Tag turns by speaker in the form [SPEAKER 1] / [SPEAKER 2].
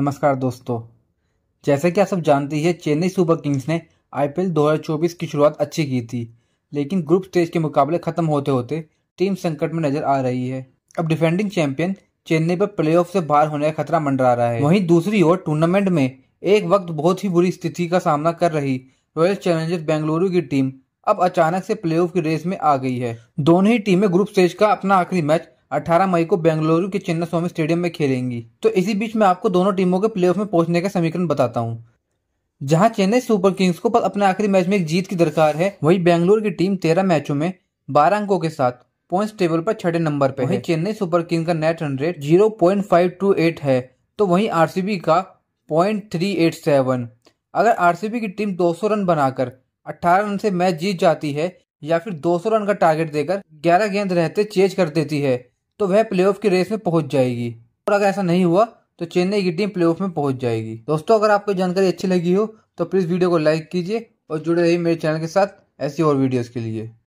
[SPEAKER 1] नमस्कार दोस्तों जैसे कि आप सब जानते हैं चेन्नई सुपर किंग्स ने आईपीएल 2024 की शुरुआत अच्छी की थी लेकिन ग्रुप स्टेज के मुकाबले खत्म होते होते टीम संकट में नजर आ रही है अब डिफेंडिंग चैंपियन चेन्नई पर प्लेऑफ से बाहर होने का खतरा मंडरा रहा है वहीं दूसरी ओर टूर्नामेंट में एक वक्त बहुत ही बुरी स्थिति का सामना कर रही रॉयल चैलेंजर्स बेंगलुरु की टीम अब अचानक से प्लेऑफ की रेस में आ गई है दोनों ही टीमें ग्रुप स्टेज का अपना आखिरी मैच 18 मई को बेंगलुरु के चेन्ना स्वामी स्टेडियम में खेलेंगी तो इसी बीच में आपको दोनों टीमों के प्लेऑफ में पहुंचने का समीकरण बताता हूँ जहां चेन्नई सुपर किंग्स को पर अपने आखिरी मैच में एक जीत की दरकार है वही बेंगलुरु की टीम तेरह मैचों में बारह अंकों के साथ पॉइंट्स टेबल पर छठे नंबर पर है चेन्नई सुपर किंग्स का net run rate zero point five two eight है तो वही आर का पॉइंट थ्री एट सेवन अगर आर की टीम दो रन बनाकर अट्ठारह रन से मैच जीत जाती है या फिर 200 रन का टारगेट देकर 11 गेंद रहते चेज कर देती है तो वह प्लेऑफ की रेस में पहुंच जाएगी और अगर ऐसा नहीं हुआ तो चेन्नई की टीम प्लेऑफ में पहुंच जाएगी दोस्तों अगर आपको जानकारी अच्छी लगी हो तो प्लीज़ वीडियो को लाइक कीजिए और जुड़े रहिए मेरे चैनल के साथ ऐसी और वीडियोज़ के लिए